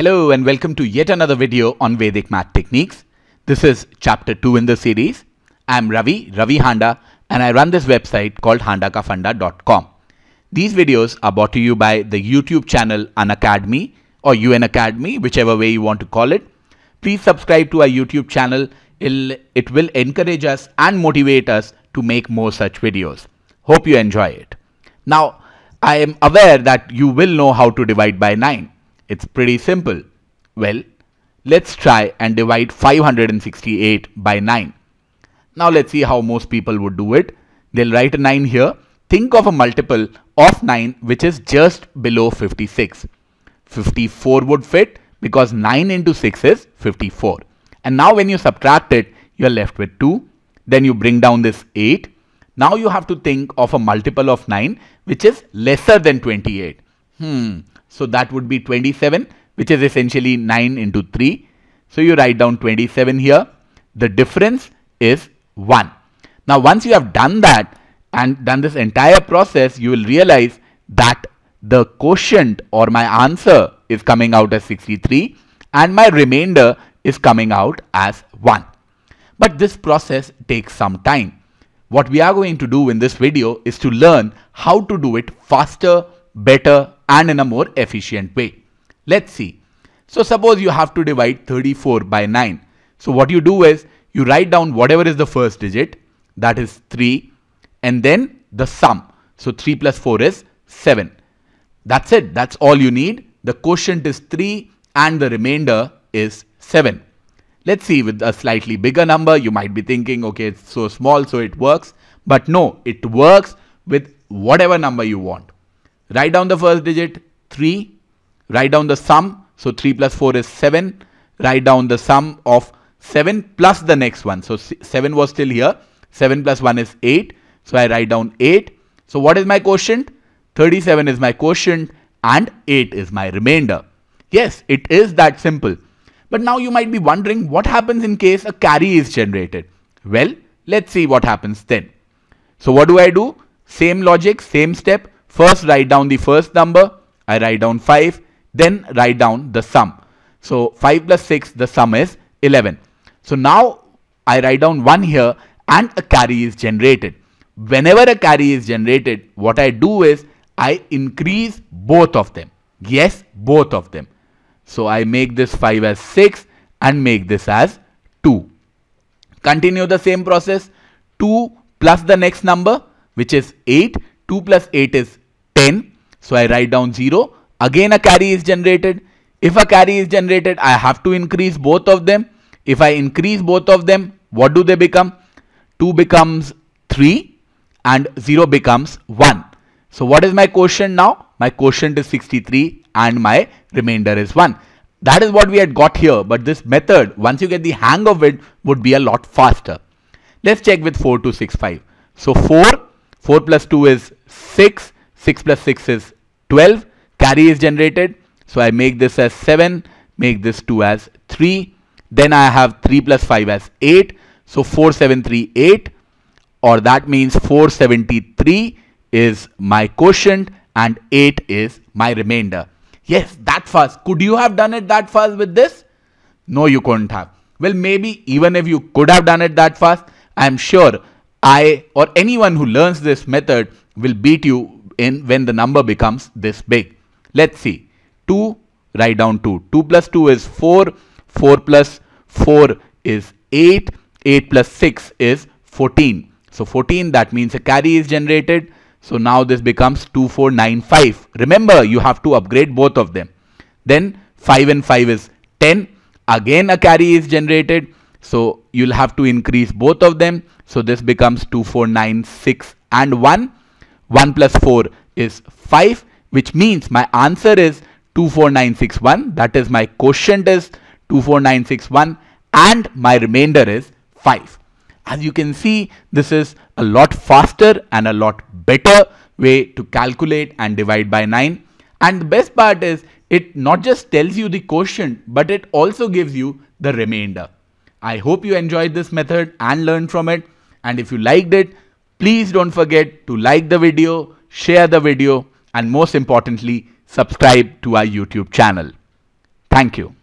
Hello and welcome to yet another video on Vedic Math Techniques. This is chapter 2 in the series. I'm Ravi, Ravi Handa and I run this website called handakafanda.com. These videos are brought to you by the YouTube channel Unacademy or UN Academy, whichever way you want to call it. Please subscribe to our YouTube channel. It'll, it will encourage us and motivate us to make more such videos. Hope you enjoy it. Now, I am aware that you will know how to divide by 9 it's pretty simple. Well, let's try and divide 568 by 9. Now let's see how most people would do it. They'll write a 9 here. Think of a multiple of 9 which is just below 56. 54 would fit because 9 into 6 is 54. And now when you subtract it, you're left with 2. Then you bring down this 8. Now you have to think of a multiple of 9 which is lesser than 28. Hmm. So that would be 27, which is essentially 9 into 3. So you write down 27 here. The difference is 1. Now, once you have done that and done this entire process, you will realize that the quotient or my answer is coming out as 63 and my remainder is coming out as 1. But this process takes some time. What we are going to do in this video is to learn how to do it faster, better and in a more efficient way. Let's see. So suppose you have to divide 34 by 9. So what you do is you write down whatever is the first digit that is 3 and then the sum. So 3 plus 4 is 7. That's it. That's all you need. The quotient is 3 and the remainder is 7. Let's see with a slightly bigger number you might be thinking okay it's so small so it works but no it works with whatever number you want. Write down the first digit 3. Write down the sum. So 3 plus 4 is 7. Write down the sum of 7 plus the next one. So 7 was still here. 7 plus 1 is 8. So I write down 8. So what is my quotient? 37 is my quotient and 8 is my remainder. Yes, it is that simple. But now you might be wondering what happens in case a carry is generated. Well, let's see what happens then. So what do I do? Same logic, same step. First write down the first number. I write down 5. Then write down the sum. So 5 plus 6 the sum is 11. So now I write down 1 here and a carry is generated. Whenever a carry is generated what I do is I increase both of them. Yes both of them. So I make this 5 as 6 and make this as 2. Continue the same process. 2 plus the next number which is 8. 2 plus 8 is 10. So I write down 0. Again a carry is generated. If a carry is generated, I have to increase both of them. If I increase both of them, what do they become? 2 becomes 3 and 0 becomes 1. So what is my quotient now? My quotient is 63 and my remainder is 1. That is what we had got here. But this method, once you get the hang of it, would be a lot faster. Let's check with four two six five. So 4, 4 plus 2 is 6 6 plus 6 is 12. Carry is generated. So I make this as 7, make this 2 as 3. Then I have 3 plus 5 as 8. So 4738 or that means 473 is my quotient and 8 is my remainder. Yes, that fast. Could you have done it that fast with this? No, you couldn't have. Well, maybe even if you could have done it that fast, I'm sure I or anyone who learns this method will beat you in when the number becomes this big. Let's see. 2, write down 2. 2 plus 2 is 4. 4 plus 4 is 8. 8 plus 6 is 14. So 14 that means a carry is generated. So now this becomes 2495. Remember you have to upgrade both of them. Then 5 and 5 is 10. Again a carry is generated. So you'll have to increase both of them. So this becomes 2496 and 1. 1 plus 4 is 5 which means my answer is 24961 that is my quotient is 24961 and my remainder is 5. As you can see this is a lot faster and a lot better way to calculate and divide by 9 and the best part is it not just tells you the quotient but it also gives you the remainder. I hope you enjoyed this method and learned from it and if you liked it Please don't forget to like the video, share the video, and most importantly, subscribe to our YouTube channel. Thank you.